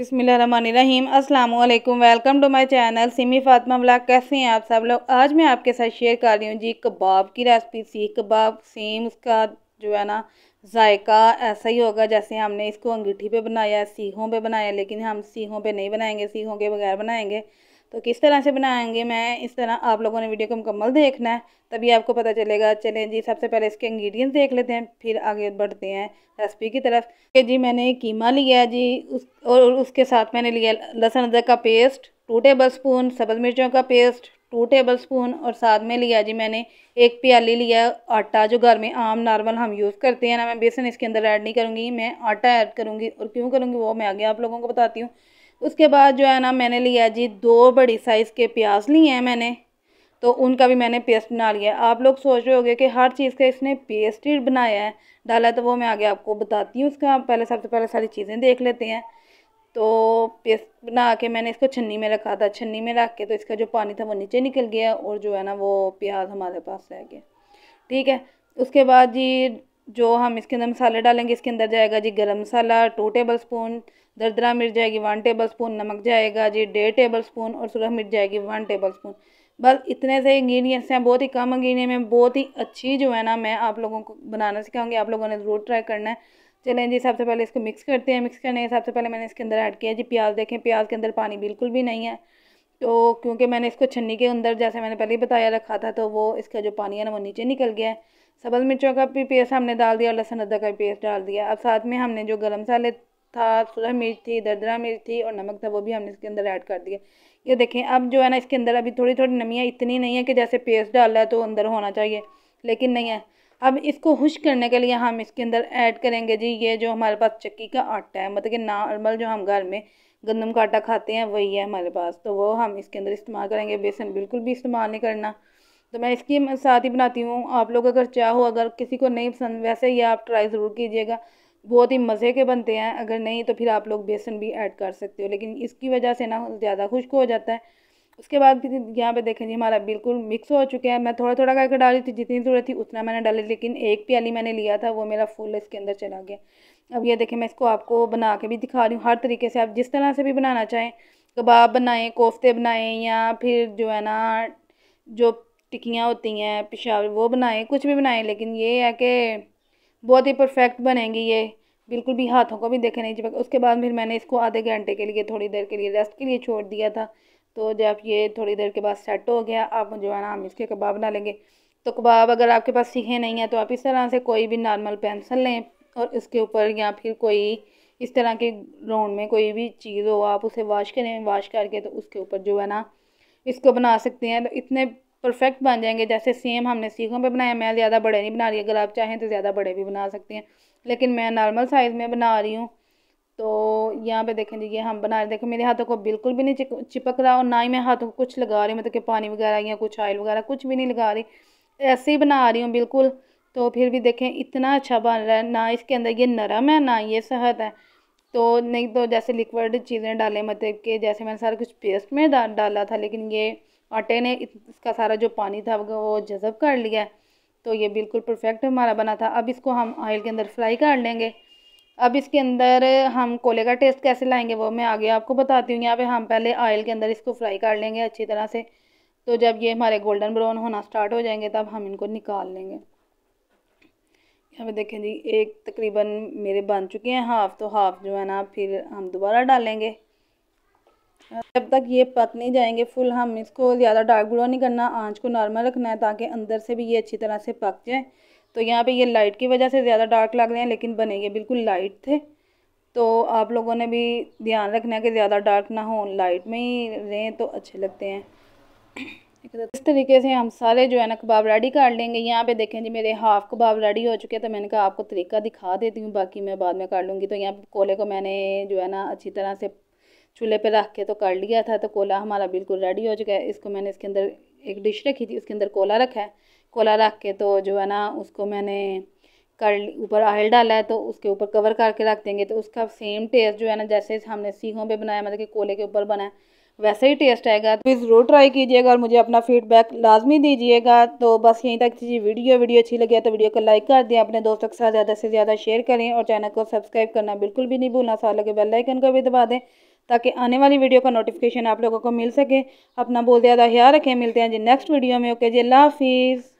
बिसमीम अल्लाम welcome to my channel Simi Fatima blog कैसे हैं आप सब लोग आज मैं आपके साथ शेयर कर रही हूँ जी कबाब की रेसिपी सीख कबाब सेम उसका जो है ना जायका ऐसा ही होगा जैसे हमने इसको अंगीठी पे बनाया सीखों पे बनाया लेकिन हम सीखों पे नहीं बनाएंगे सीखों के बगैर बनाएंगे तो किस तरह से बनाएंगे मैं इस तरह आप लोगों ने वीडियो को मुकम्मल देखना है तभी आपको पता चलेगा चलें जी सबसे पहले इसके इंग्रेडिएंट्स देख लेते हैं फिर आगे बढ़ते हैं रेसिपी की तरफ कि जी मैंने कीमा लिया जी उस और उसके साथ मैंने लिया लहसुन अदरक का पेस्ट टू टेबल स्पून सब्ज़ मिर्चों का पेस्ट टू टेबल स्पून और साथ में लिया जी मैंने एक प्याली लिया आटा जो घर में आम नॉर्मल हम यूज़ करते हैं ना मैं बेसन इसके अंदर ऐड नहीं करूँगी मैं आटा ऐड करूँगी और क्यों करूँगी वो मैं आगे आप लोगों को बताती हूँ उसके बाद जो है ना मैंने लिया जी दो बड़ी साइज़ के प्याज लिए हैं मैंने तो उनका भी मैंने पेस्ट बना लिया आप लोग सोच रहे होंगे कि हर चीज़ का इसने पेस्ट ही बनाया है डाला तो वो मैं आगे आपको बताती हूँ उसका पहले सबसे पहले सारी चीज़ें देख लेते हैं तो पेस्ट बना के मैंने इसको छन्नी में रखा था छन्नी में रख के तो इसका जो पानी था वो नीचे निकल गया और जो है ना वो प्याज हमारे पास रह गया ठीक है उसके बाद जी जो हम इसके अंदर मसाले डालेंगे इसके अंदर जाएगा जी गरम मसाला टू टेबल स्पून दरदरा मिर्च जाएगी वन टेबल स्पून नमक जाएगा जी डेढ़ टेबल स्पून और सुरह मिर्च जाएगी वन टेबल स्पून बस इतने से इंग्रीडियंट्स हैं बहुत ही कम इंग्रीडियंट में बहुत ही अच्छी जो है ना मैं आप लोगों को बनाना सिखाऊंगी आप लोगों ने ज़रूर ट्राई करना है चलें जी सबसे पहले इसको मिक्स करते हैं मिक्स करने के सबसे पहले मैंने इसके अंदर ऐड किया जी प्याज देखें प्याज के अंदर पानी बिल्कुल भी नहीं है तो क्योंकि मैंने इसको छन्नी के अंदर जैसे मैंने पहले ही बताया रखा था तो वो इसका जो पानी है ना वो नीचे निकल गया है सबल मिर्चों का भी पेस्ट हमने डाल दिया और लहसुन अदरक का भी पेस्ट डाल दिया अब साथ में हमने जो गर्म मसाले था सुरह मिर्च थी दरदरा मिर्च थी और नमक था वो भी हमने इसके अंदर ऐड कर दिया ये देखें अब जो है ना इसके अंदर अभी थोड़ी थोड़ी नमियाँ इतनी नहीं है कि जैसे पेस्ट डाल रहा है तो अंदर होना चाहिए लेकिन नहीं है अब इसको खुश करने के लिए हम इसके अंदर ऐड करेंगे जी ये जो हमारे पास चक्की का आटा है मतलब कि नॉर्मल जो हम घर में गंदम का आटा खाते हैं वही है हमारे पास तो वो हम इसके अंदर इस्तेमाल करेंगे बेसन बिल्कुल भी इस्तेमाल नहीं करना तो मैं इसकी साथ ही बनाती हूँ आप लोग अगर चाहो अगर किसी को नहीं पसंद वैसे ही आप ट्राई ज़रूर कीजिएगा बहुत ही मज़े के बनते हैं अगर नहीं तो फिर आप लोग बेसन भी ऐड कर सकते हो लेकिन इसकी वजह से ना ज़्यादा खुश्क हो जाता है उसके बाद फिर यहाँ पे देखें जी हमारा बिल्कुल मिक्स हो चुका है मैं थोड़ा थोड़ा करके डाली थी जितनी ज़रूरत थी उतना मैंने डाली लेकिन एक प्याली मैंने लिया था वो मेरा फुल इसके अंदर चला गया अब ये देखें मैं इसको आपको बना के भी दिखा रही हूँ हर तरीके से आप जिस तरह से भी बनाना चाहें कबाब बनाएं कोफ्ते बनाएं या फिर जो है ना जो टिक्कियाँ होती हैं पिशावर वो बनाएं कुछ भी बनाएं लेकिन ये है कि बहुत ही परफेक्ट बनेंगी ये बिल्कुल भी हाथों को भी देखे नहीं चिपक उसके बाद फिर मैंने इसको आधे घंटे के लिए थोड़ी देर के लिए रेस्ट के लिए छोड़ दिया था तो जब ये थोड़ी देर के बाद सेट हो गया आप जो है ना हम इसके कबाब बना लेंगे तो कबाब अगर आपके पास सीखे नहीं है तो आप इस तरह से कोई भी नॉर्मल पेंसिल लें और इसके ऊपर या फिर कोई इस तरह के राउंड में कोई भी चीज़ हो आप उसे वाश करें वाश करके तो उसके ऊपर जो है ना इसको बना सकते हैं तो इतने परफेक्ट बन जाएंगे जैसे सेम हमने सीखों पे बनाया मैं ज़्यादा बड़े नहीं बना रही अगर आप चाहें तो ज़्यादा बड़े भी बना सकते हैं लेकिन मैं नॉर्मल साइज़ में बना रही हूँ तो यहाँ पे देखें जी ये हम बना रहे देखो मेरे हाथों को बिल्कुल भी नहीं चिपक रहा और ना ही मैं हाथों को कुछ लगा रही हूँ मतलब कि पानी वगैरह या कुछ ऑयल वगैरह कुछ भी नहीं लगा रही ऐसे ही बना रही हूँ बिल्कुल तो फिर भी देखें इतना अच्छा बन रहा है ना इसके अंदर ये नरम है ना ये सहद है तो नहीं तो जैसे लिक्विड चीज़ें डालें मतलब कि जैसे मैंने सारा कुछ पेस्ट में डाल डाला था लेकिन ये आटे ने इसका सारा जो पानी था वो जज़ब कर लिया तो ये बिल्कुल परफेक्ट हमारा बना था अब इसको हम ऑयल के अंदर फ्राई कर लेंगे अब इसके अंदर हम कोले का टेस्ट कैसे लाएंगे वो मैं आगे आपको बताती हूँ यहाँ पे हम पहले ऑयल के अंदर इसको फ्राई कर लेंगे अच्छी तरह से तो जब ये हमारे गोल्डन ब्राउन होना स्टार्ट हो जाएंगे तब हम इनको निकाल लेंगे यहाँ पे देखें जी एक तकरीबन मेरे बन चुके हैं हाफ़ तो हाफ़ जो है ना फिर हम दोबारा डालेंगे जब तक ये पक नहीं जाएंगे फुल हम इसको ज़्यादा डार्क ब्राउन नहीं करना आँच को नॉर्मल रखना है ताकि अंदर से भी ये अच्छी तरह से पक जाए तो यहाँ पे ये लाइट की वजह से ज़्यादा डार्क लग रहे हैं लेकिन बने ये बिल्कुल लाइट थे तो आप लोगों ने भी ध्यान रखना है कि ज़्यादा डार्क ना हो लाइट में ही रहें तो अच्छे लगते हैं इस तरीके से हम सारे जो है ना कबाब रेडी कर लेंगे यहाँ पे देखें जी मेरे हाफ़ कबाब रेडी हो चुके हैं तो मैंने कहा आपको तरीका दिखा देती हूँ बाकी मैं बाद में कर लूँगी तो यहाँ कोले को मैंने जो है ना अच्छी तरह से चूल्हे पे रख के तो कर लिया था तो कोला हमारा बिल्कुल रेडी हो चुका है इसको मैंने इसके अंदर एक डिश रखी थी उसके अंदर कोला रखा है कोला रख के तो जो है ना उसको मैंने कर ऊपर ऑयल डाला है तो उसके ऊपर कवर करके रख देंगे तो उसका सेम टेस्ट जो है ना जैसे हमने सीखों पे बनाया मतलब कि कोले के ऊपर बनाया वैसे ही टेस्ट आएगा तो ज़रूर ट्राई कीजिएगा और मुझे अपना फीडबैक लाजमी दीजिएगा तो बस यहीं तक थी वीडियो वीडियो अच्छी लगी तो वीडियो को लाइक कर दें अपने दोस्तों के साथ ज़्यादा से ज़्यादा शेयर करें और चैनल को सब्सक्राइब करना बिल्कुल भी नहीं भूलना साथ लगे बेलाइकन को भी दबा दें ताकि आने वाली वीडियो का नोटिफिकेशन आप लोगों को मिल सके अपना बहुत ज़्यादा ख्याल रखें मिलते हैं जी नेक्स्ट वीडियो में ओके जी अल्लाह हाफिज़